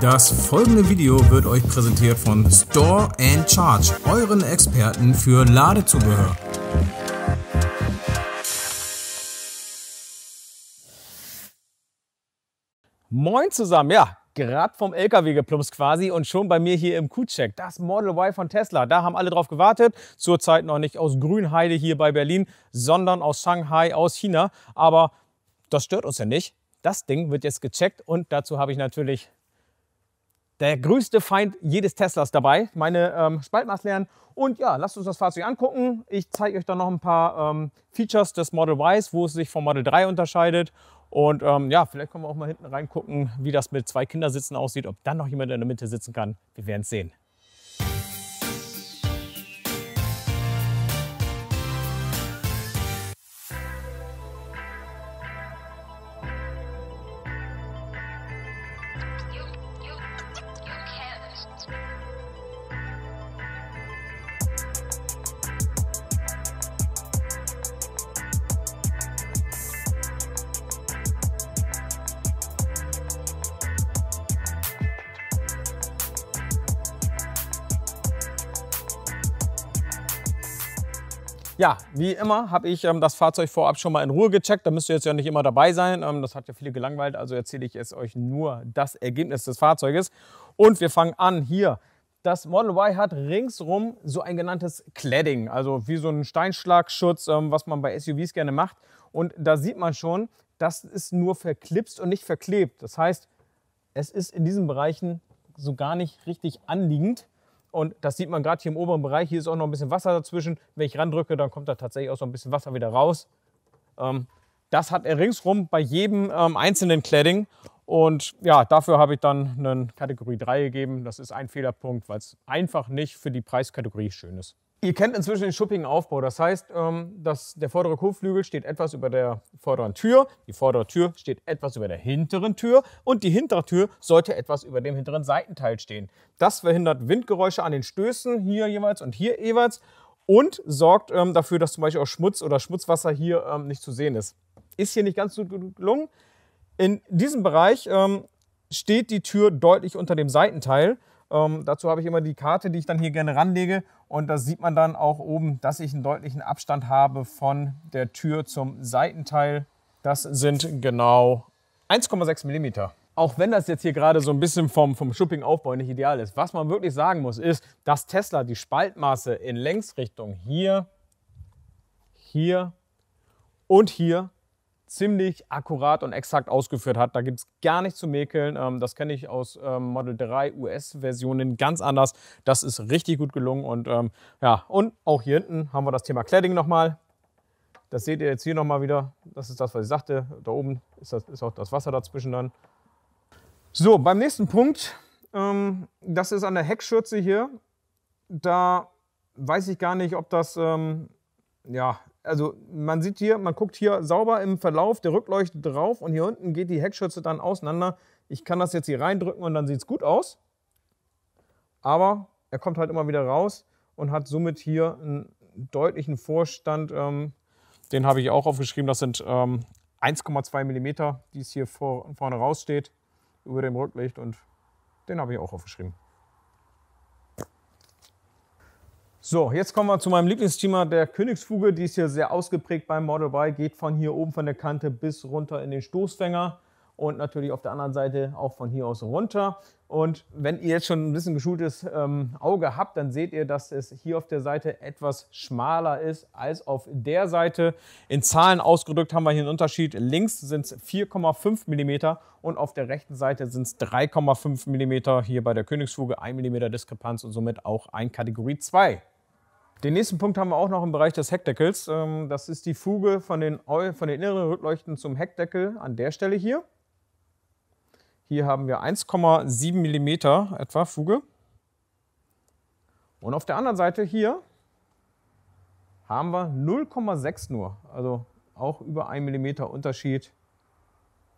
Das folgende Video wird euch präsentiert von Store and Charge, euren Experten für Ladezubehör. Moin zusammen, ja, gerade vom LKW geplumpst quasi und schon bei mir hier im Q-Check. Das Model Y von Tesla, da haben alle drauf gewartet. Zurzeit noch nicht aus Grünheide hier bei Berlin, sondern aus Shanghai, aus China. Aber das stört uns ja nicht. Das Ding wird jetzt gecheckt und dazu habe ich natürlich der größte Feind jedes Teslas dabei, meine ähm, Spaltmaßlehren. Und ja, lasst uns das Fahrzeug angucken. Ich zeige euch dann noch ein paar ähm, Features des Model Ys, wo es sich vom Model 3 unterscheidet. Und ähm, ja, vielleicht können wir auch mal hinten reingucken, wie das mit zwei Kindersitzen aussieht, ob dann noch jemand in der Mitte sitzen kann. Wir werden es sehen. Ja, wie immer habe ich ähm, das Fahrzeug vorab schon mal in Ruhe gecheckt. Da müsst ihr jetzt ja nicht immer dabei sein. Ähm, das hat ja viele gelangweilt. Also erzähle ich jetzt euch nur das Ergebnis des Fahrzeuges. Und wir fangen an hier. Das Model Y hat ringsrum so ein genanntes Cladding, also wie so ein Steinschlagschutz, ähm, was man bei SUVs gerne macht. Und da sieht man schon, das ist nur verklipst und nicht verklebt. Das heißt, es ist in diesen Bereichen so gar nicht richtig anliegend. Und das sieht man gerade hier im oberen Bereich. Hier ist auch noch ein bisschen Wasser dazwischen. Wenn ich randrücke, dann kommt da tatsächlich auch so ein bisschen Wasser wieder raus. Ähm, das hat er ringsrum bei jedem ähm, einzelnen Cladding. Und ja, dafür habe ich dann eine Kategorie 3 gegeben. Das ist ein Fehlerpunkt, weil es einfach nicht für die Preiskategorie schön ist. Ihr kennt inzwischen den schuppigen Aufbau. Das heißt, ähm, dass der vordere Kotflügel steht etwas über der vorderen Tür, die vordere Tür steht etwas über der hinteren Tür und die hintere Tür sollte etwas über dem hinteren Seitenteil stehen. Das verhindert Windgeräusche an den Stößen hier jeweils und hier jeweils und sorgt ähm, dafür, dass zum Beispiel auch Schmutz oder Schmutzwasser hier ähm, nicht zu sehen ist. Ist hier nicht ganz so gelungen. In diesem Bereich steht die Tür deutlich unter dem Seitenteil. Ähm, dazu habe ich immer die Karte, die ich dann hier gerne ranlege und da sieht man dann auch oben, dass ich einen deutlichen Abstand habe von der Tür zum Seitenteil. Das sind genau 1,6 mm. auch wenn das jetzt hier gerade so ein bisschen vom, vom Schupping-Aufbau nicht ideal ist, was man wirklich sagen muss, ist, dass Tesla die Spaltmaße in Längsrichtung hier, hier und hier ziemlich akkurat und exakt ausgeführt hat. Da gibt es gar nichts zu mäkeln. Ähm, das kenne ich aus ähm, Model 3 US-Versionen ganz anders. Das ist richtig gut gelungen. Und ähm, ja, und auch hier hinten haben wir das Thema Cladding nochmal. Das seht ihr jetzt hier nochmal wieder. Das ist das, was ich sagte. Da oben ist, das, ist auch das Wasser dazwischen dann. So, beim nächsten Punkt. Ähm, das ist an der Heckschürze hier. Da weiß ich gar nicht, ob das ähm, ja, also man sieht hier, man guckt hier sauber im Verlauf der Rückleuchte drauf und hier unten geht die Heckschürze dann auseinander. Ich kann das jetzt hier reindrücken und dann sieht es gut aus. Aber er kommt halt immer wieder raus und hat somit hier einen deutlichen Vorstand. Ähm, den habe ich auch aufgeschrieben. Das sind ähm, 1,2 mm, die es hier vor, vorne raussteht über dem Rücklicht und den habe ich auch aufgeschrieben. So, jetzt kommen wir zu meinem Lieblingsthema der Königsfuge. Die ist hier sehr ausgeprägt beim Model Y. Geht von hier oben von der Kante bis runter in den Stoßfänger und natürlich auf der anderen Seite auch von hier aus runter. Und wenn ihr jetzt schon ein bisschen geschultes ähm, Auge habt, dann seht ihr, dass es hier auf der Seite etwas schmaler ist als auf der Seite. In Zahlen ausgedrückt haben wir hier einen Unterschied. Links sind es 4,5 mm und auf der rechten Seite sind es 3,5 mm. Hier bei der Königsfuge 1 mm Diskrepanz und somit auch ein Kategorie 2 den nächsten Punkt haben wir auch noch im Bereich des Heckdeckels. Ähm, das ist die Fuge von den, von den inneren Rückleuchten zum Heckdeckel an der Stelle hier. Hier haben wir 1,7 mm etwa Fuge. Und auf der anderen Seite hier haben wir 0,6 nur. Also auch über 1 mm Unterschied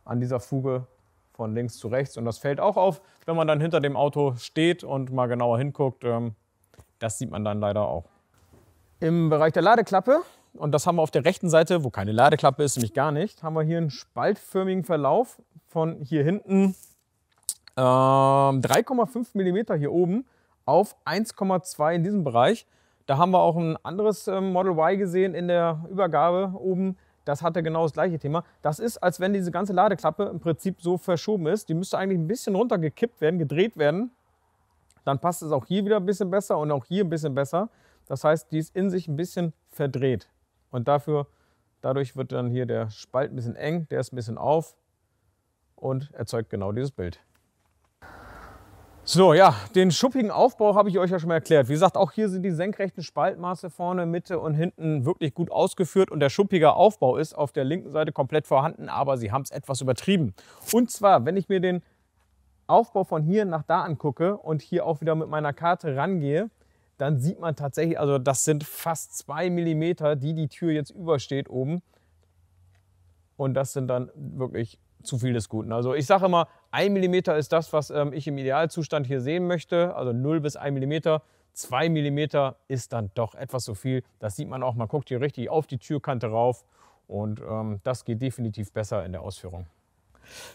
an dieser Fuge von links zu rechts. Und das fällt auch auf, wenn man dann hinter dem Auto steht und mal genauer hinguckt. Ähm, das sieht man dann leider auch. Im Bereich der Ladeklappe, und das haben wir auf der rechten Seite, wo keine Ladeklappe ist, nämlich gar nicht, haben wir hier einen spaltförmigen Verlauf von hier hinten äh, 3,5 mm hier oben auf 1,2 in diesem Bereich. Da haben wir auch ein anderes ähm, Model Y gesehen in der Übergabe oben. Das hatte genau das gleiche Thema. Das ist, als wenn diese ganze Ladeklappe im Prinzip so verschoben ist. Die müsste eigentlich ein bisschen runtergekippt werden, gedreht werden. Dann passt es auch hier wieder ein bisschen besser und auch hier ein bisschen besser. Das heißt, die ist in sich ein bisschen verdreht. Und dafür, dadurch wird dann hier der Spalt ein bisschen eng, der ist ein bisschen auf und erzeugt genau dieses Bild. So, ja, den schuppigen Aufbau habe ich euch ja schon mal erklärt. Wie gesagt, auch hier sind die senkrechten Spaltmaße vorne, Mitte und hinten wirklich gut ausgeführt und der schuppige Aufbau ist auf der linken Seite komplett vorhanden, aber sie haben es etwas übertrieben. Und zwar, wenn ich mir den Aufbau von hier nach da angucke und hier auch wieder mit meiner Karte rangehe, dann sieht man tatsächlich, also das sind fast zwei Millimeter, die die Tür jetzt übersteht oben. Und das sind dann wirklich zu viel des Guten. Also ich sage immer, ein Millimeter ist das, was ähm, ich im Idealzustand hier sehen möchte. Also 0 bis 1 Millimeter. 2 Millimeter ist dann doch etwas zu so viel. Das sieht man auch. Man guckt hier richtig auf die Türkante rauf. Und ähm, das geht definitiv besser in der Ausführung.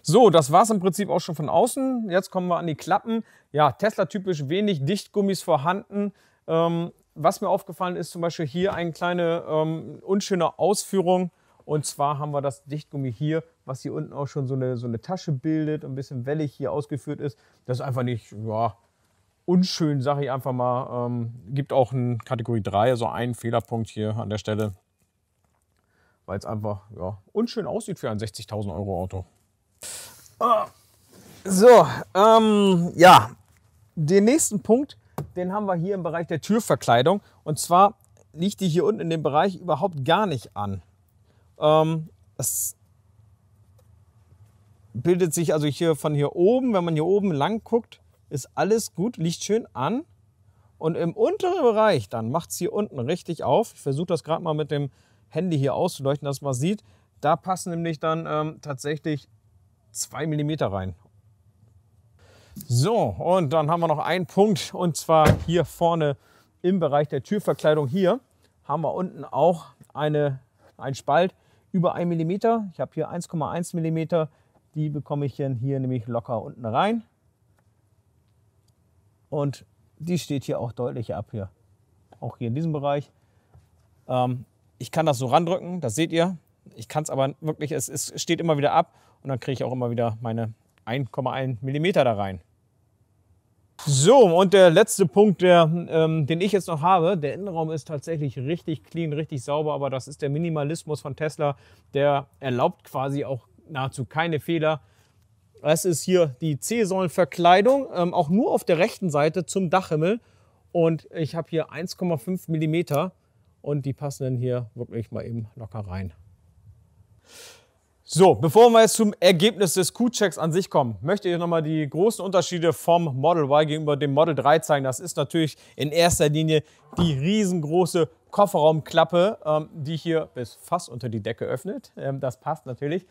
So, das war es im Prinzip auch schon von außen. Jetzt kommen wir an die Klappen. Ja, Tesla-typisch wenig Dichtgummis vorhanden. Ähm, was mir aufgefallen ist, zum Beispiel hier eine kleine ähm, unschöne Ausführung. Und zwar haben wir das Dichtgummi hier, was hier unten auch schon so eine, so eine Tasche bildet und ein bisschen wellig hier ausgeführt ist. Das ist einfach nicht, ja, unschön, sage ich einfach mal. Ähm, gibt auch eine Kategorie 3, also einen Fehlerpunkt hier an der Stelle. Weil es einfach, ja, unschön aussieht für ein 60.000 Euro Auto. Ah, so, ähm, ja. Den nächsten Punkt den haben wir hier im Bereich der Türverkleidung. Und zwar liegt die hier unten in dem Bereich überhaupt gar nicht an. Ähm, das bildet sich also hier von hier oben, wenn man hier oben lang guckt, ist alles gut, liegt schön an. Und im unteren Bereich, dann macht es hier unten richtig auf. Ich versuche das gerade mal mit dem Handy hier auszuleuchten, dass man sieht. Da passen nämlich dann ähm, tatsächlich 2 mm rein. So, und dann haben wir noch einen Punkt und zwar hier vorne im Bereich der Türverkleidung hier haben wir unten auch eine, einen Spalt über 1 mm. Ich habe hier 1,1 mm. Die bekomme ich hier nämlich locker unten rein. Und die steht hier auch deutlich ab hier. Auch hier in diesem Bereich. Ähm, ich kann das so randrücken, das seht ihr. Ich kann es aber wirklich, es, es steht immer wieder ab und dann kriege ich auch immer wieder meine 1,1 mm da rein. So, und der letzte Punkt, der, ähm, den ich jetzt noch habe, der Innenraum ist tatsächlich richtig clean, richtig sauber, aber das ist der Minimalismus von Tesla, der erlaubt quasi auch nahezu keine Fehler. Es ist hier die C-Säulenverkleidung, ähm, auch nur auf der rechten Seite zum Dachhimmel und ich habe hier 1,5 mm und die passen dann hier wirklich mal eben locker rein. So, bevor wir jetzt zum Ergebnis des Q-Checks an sich kommen, möchte ich nochmal die großen Unterschiede vom Model Y gegenüber dem Model 3 zeigen. Das ist natürlich in erster Linie die riesengroße Kofferraumklappe, ähm, die hier bis fast unter die Decke öffnet. Ähm, das passt natürlich.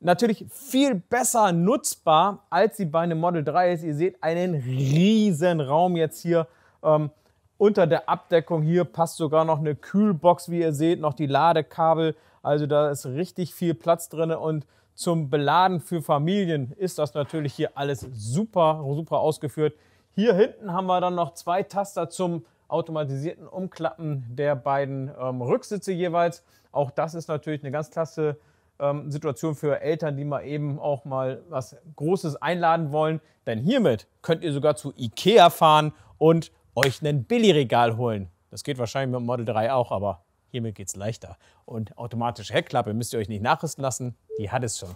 Natürlich viel besser nutzbar, als sie bei einem Model 3 ist. Ihr seht einen riesen Raum jetzt hier. Ähm, unter der Abdeckung hier passt sogar noch eine Kühlbox, wie ihr seht, noch die Ladekabel also da ist richtig viel Platz drin und zum Beladen für Familien ist das natürlich hier alles super, super ausgeführt. Hier hinten haben wir dann noch zwei Taster zum automatisierten Umklappen der beiden ähm, Rücksitze jeweils. Auch das ist natürlich eine ganz klasse ähm, Situation für Eltern, die mal eben auch mal was Großes einladen wollen. Denn hiermit könnt ihr sogar zu Ikea fahren und euch ein Billigregal holen. Das geht wahrscheinlich mit dem Model 3 auch, aber Hiermit geht es leichter. Und automatische Heckklappe müsst ihr euch nicht nachrüsten lassen, die hat es schon.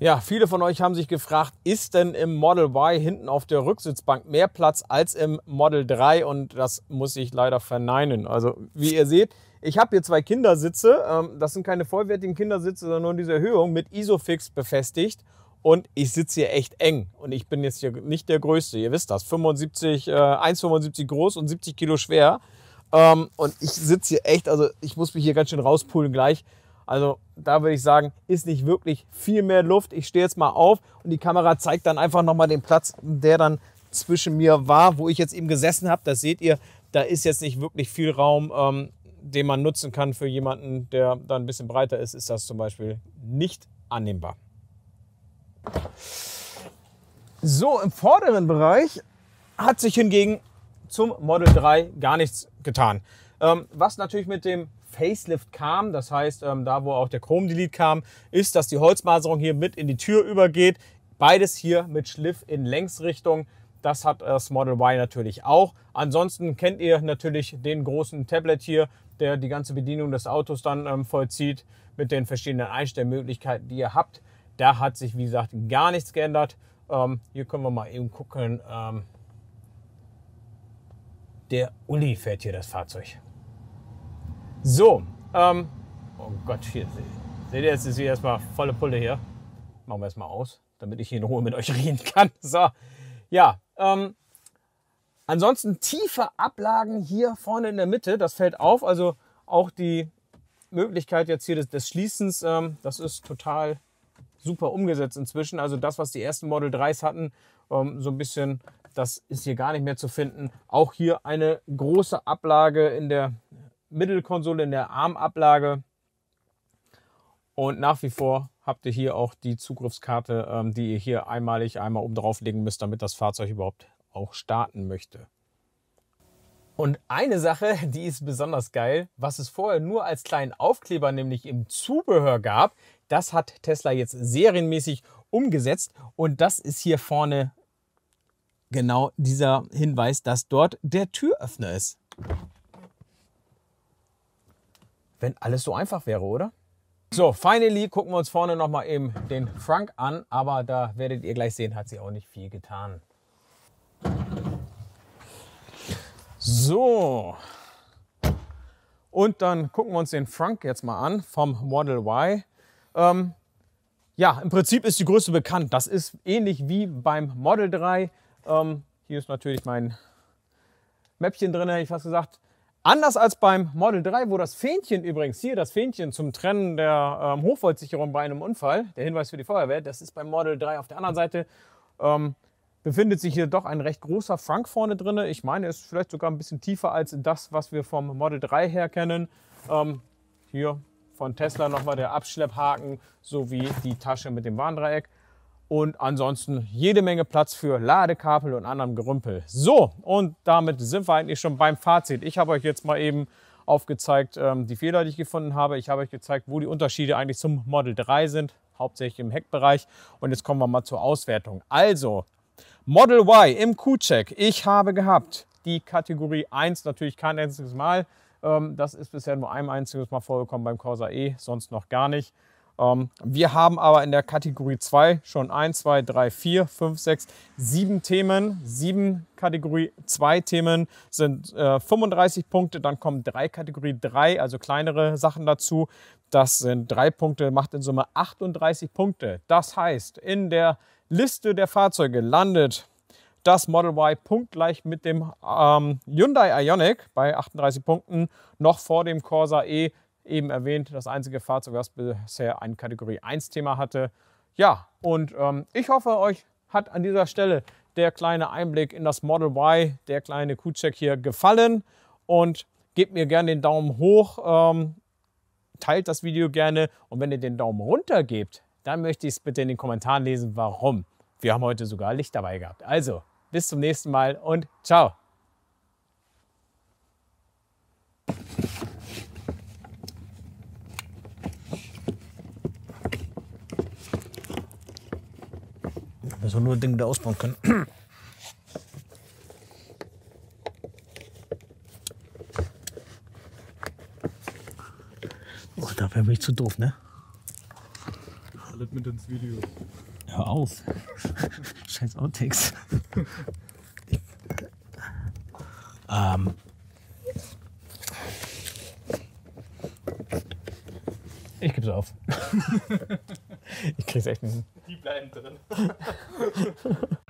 Ja, viele von euch haben sich gefragt, ist denn im Model Y hinten auf der Rücksitzbank mehr Platz als im Model 3? Und das muss ich leider verneinen. Also wie ihr seht, ich habe hier zwei Kindersitze. Ähm, das sind keine vollwertigen Kindersitze, sondern nur diese Erhöhung mit Isofix befestigt. Und ich sitze hier echt eng. Und ich bin jetzt hier nicht der Größte. Ihr wisst das. 75, äh, 1,75 groß und 70 Kilo schwer. Ähm, und ich sitze hier echt, also ich muss mich hier ganz schön rauspulen gleich. Also da würde ich sagen, ist nicht wirklich viel mehr Luft. Ich stehe jetzt mal auf und die Kamera zeigt dann einfach nochmal den Platz, der dann zwischen mir war, wo ich jetzt eben gesessen habe. Das seht ihr, da ist jetzt nicht wirklich viel Raum, ähm, den man nutzen kann für jemanden, der dann ein bisschen breiter ist. Ist das zum Beispiel nicht annehmbar. So, im vorderen Bereich hat sich hingegen zum Model 3 gar nichts getan. Ähm, was natürlich mit dem Facelift kam, das heißt, ähm, da wo auch der Chrome Delete kam, ist, dass die Holzmaserung hier mit in die Tür übergeht. Beides hier mit Schliff in Längsrichtung. Das hat das Model Y natürlich auch. Ansonsten kennt ihr natürlich den großen Tablet hier, der die ganze Bedienung des Autos dann ähm, vollzieht mit den verschiedenen Einstellmöglichkeiten, die ihr habt. Da hat sich, wie gesagt, gar nichts geändert. Ähm, hier können wir mal eben gucken. Ähm, der Uli fährt hier das Fahrzeug. So, ähm, oh Gott, hier seht ihr, jetzt ist hier erstmal volle Pulle hier. Machen wir erstmal aus, damit ich hier in Ruhe mit euch reden kann. So, ja, ähm, ansonsten tiefe Ablagen hier vorne in der Mitte, das fällt auf. Also auch die Möglichkeit jetzt hier des, des Schließens, ähm, das ist total super umgesetzt inzwischen. Also das, was die ersten Model 3s hatten, ähm, so ein bisschen, das ist hier gar nicht mehr zu finden. Auch hier eine große Ablage in der Mittelkonsole, in der Armablage. Und nach wie vor habt ihr hier auch die Zugriffskarte, ähm, die ihr hier einmalig einmal oben drauflegen müsst, damit das Fahrzeug überhaupt auch starten möchte. Und eine Sache, die ist besonders geil, was es vorher nur als kleinen Aufkleber nämlich im Zubehör gab, das hat Tesla jetzt serienmäßig umgesetzt und das ist hier vorne genau dieser Hinweis, dass dort der Türöffner ist. Wenn alles so einfach wäre, oder? So, finally gucken wir uns vorne nochmal eben den Frank an, aber da werdet ihr gleich sehen, hat sie auch nicht viel getan. So, und dann gucken wir uns den Frank jetzt mal an vom Model Y. Ähm, ja, im Prinzip ist die Größe bekannt. Das ist ähnlich wie beim Model 3. Ähm, hier ist natürlich mein Mäppchen drin, hätte ich fast gesagt. Anders als beim Model 3, wo das Fähnchen übrigens, hier das Fähnchen zum Trennen der ähm, Hochvoltsicherung bei einem Unfall, der Hinweis für die Feuerwehr, das ist beim Model 3 auf der anderen Seite, ähm, befindet sich hier doch ein recht großer Frank vorne drin. Ich meine, es ist vielleicht sogar ein bisschen tiefer als das, was wir vom Model 3 her kennen. Ähm, hier von Tesla nochmal der Abschlepphaken sowie die Tasche mit dem Warndreieck. Und ansonsten jede Menge Platz für Ladekabel und anderem Gerümpel. So, und damit sind wir eigentlich schon beim Fazit. Ich habe euch jetzt mal eben aufgezeigt, ähm, die Fehler, die ich gefunden habe. Ich habe euch gezeigt, wo die Unterschiede eigentlich zum Model 3 sind, hauptsächlich im Heckbereich. Und jetzt kommen wir mal zur Auswertung. Also, Model Y im Q-Check. Ich habe gehabt die Kategorie 1 natürlich kein einziges Mal. Ähm, das ist bisher nur ein einziges Mal vorgekommen beim Corsa E, sonst noch gar nicht. Ähm, wir haben aber in der Kategorie 2 schon 1, 2, 3, 4, 5, 6, 7 Themen. 7 Kategorie 2 Themen sind 35 äh, Punkte. Dann kommen 3 Kategorie 3, also kleinere Sachen dazu. Das sind 3 Punkte, macht in Summe 38 Punkte. Das heißt, in der Liste der Fahrzeuge landet das Model Y punktgleich mit dem ähm, Hyundai Ionic bei 38 Punkten, noch vor dem Corsa E, eben erwähnt, das einzige Fahrzeug, was bisher ein Kategorie 1 Thema hatte. Ja, und ähm, ich hoffe, euch hat an dieser Stelle der kleine Einblick in das Model Y, der kleine Q-Check hier gefallen und gebt mir gerne den Daumen hoch, ähm, teilt das Video gerne und wenn ihr den Daumen runter gebt, dann möchte ich es bitte in den Kommentaren lesen, warum. Wir haben heute sogar Licht dabei gehabt. Also, bis zum nächsten Mal und ciao. Also nur Dinge da ausbauen können. Oh, dafür bin ich zu doof, ne? Alles mit ins Video. Hör auf. Scheiß Outtakes. ähm. Ich gebe es auf. ich krieg's echt nicht. Die bleiben drin.